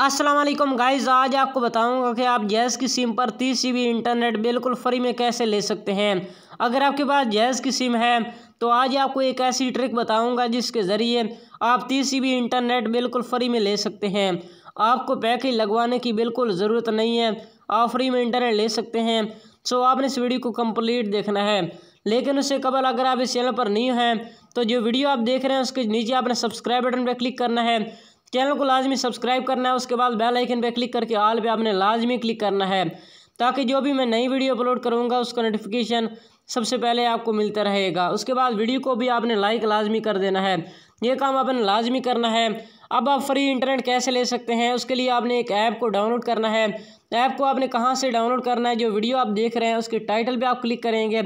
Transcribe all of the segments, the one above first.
Aslam guys आज आपको बताऊंगा कि आप जैस की सिम पर तीस जी इंटरनेट बिल्कुल फ्री में कैसे ले सकते हैं अगर आपके पास जैस की सिम है तो आज आपको एक ऐसी ट्रिक बताऊंगा जिसके ज़रिए आप तीस जी इंटरनेट बिल्कुल फ्री में ले सकते हैं आपको पैकेज लगवाने की बिल्कुल ज़रूरत नहीं है आप फ्री में इंटरनेट ले सकते हैं सो आपने इस वीडियो को कम्प्लीट देखना है लेकिन उससे कबल अगर आप इस चैनल पर नहीं हैं तो जो वीडियो आप देख रहे हैं उसके नीचे आपने सब्सक्राइब बटन पर क्लिक करना है चैनल को लाजमी सब्सक्राइब करना है उसके बाद बेल आइकन पे क्लिक करके ऑल पे आपने लाजमी क्लिक करना है ताकि जो भी मैं नई वीडियो अपलोड करूँगा उसका नोटिफिकेशन सबसे पहले आपको मिलता रहेगा उसके बाद वीडियो को भी आपने लाइक लाजमी कर देना है ये काम आपने लाजमी करना है अब आप फ्री इंटरनेट कैसे ले सकते हैं उसके लिए आपने एक ऐप को डाउनलोड करना है ऐप को आपने कहाँ से डाउनलोड करना है जो वीडियो आप देख रहे हैं उसके टाइटल पे आप क्लिक करेंगे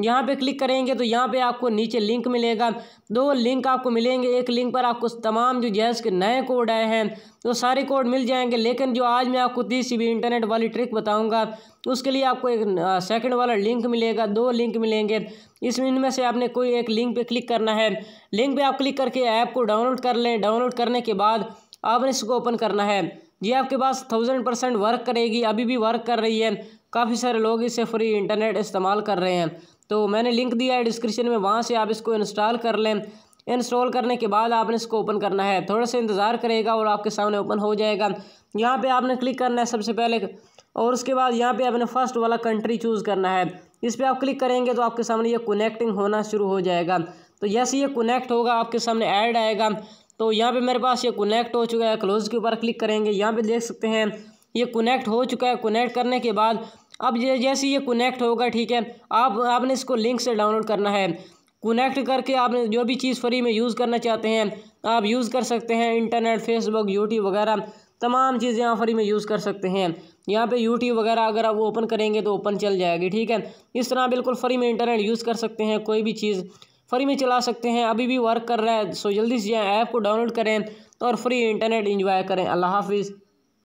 यहाँ पे क्लिक करेंगे तो यहाँ पे आपको नीचे लिंक मिलेगा दो लिंक आपको मिलेंगे एक लिंक पर आपको तमाम जो जैस के नए कोड आए हैं तो सारे कोड मिल जाएंगे लेकिन जो आज मैं आपको तीस भी इंटरनेट वाली ट्रिक बताऊँगा उसके लिए आपको एक सेकेंड वाला लिंक मिलेगा दो लिंक मिलेंगे इस इनमें से आपने कोई एक लिंक पर क्लिक करना है लिंक पर आप क्लिक करके ऐप को डाउनलोड कर लें डाउनलोड करने के बाद आपने इसको ओपन करना है ये आपके पास थाउजेंड परसेंट वर्क करेगी अभी भी वर्क कर रही है काफ़ी सारे लोग इसे फ्री इंटरनेट इस्तेमाल कर रहे हैं तो मैंने लिंक दिया है डिस्क्रिप्शन में वहाँ से आप इसको इंस्टॉल कर लें इंस्टॉल करने के बाद आपने इसको ओपन करना है थोड़ा सा इंतज़ार करेगा और आपके सामने ओपन हो जाएगा यहाँ पे आपने क्लिक करना है सबसे पहले और उसके बाद यहाँ पे आपने फर्स्ट वाला कंट्री चूज़ करना है इस पर आप क्लिक करेंगे तो आपके सामने ये कनेक्टिंग होना शुरू हो जाएगा तो जैसे ये कनेक्ट होगा आपके सामने ऐड आएगा तो यहाँ पे मेरे पास ये कनेक्ट हो चुका है क्लोज के ऊपर क्लिक करेंगे यहाँ पे देख सकते हैं ये कनेक्ट हो चुका है कनेक्ट करने के बाद अब ये जैसे ये कनेक्ट होगा ठीक है आप आपने इसको लिंक से डाउनलोड करना है कनेक्ट करके आपने जो भी चीज़ फ्री में यूज़ करना चाहते हैं आप यूज़ कर सकते हैं इंटरनेट फेसबुक यूट्यूब वगैरह तमाम चीज़ें यहाँ फ्री में यूज़ कर सकते हैं यहाँ पे यूट्यूब वगैरह अगर आप ओपन करेंगे तो ओपन चल जाएगी ठीक है इस तरह बिल्कुल फ्री में इंटरनेट यूज़ कर सकते हैं कोई भी चीज़ फ्री में चला सकते हैं अभी भी वर्क कर रहा है सो जल्दी से ऐप को डाउनलोड करें और फ्री इंटरनेट इंजॉय करें अल्लाह हाफिज़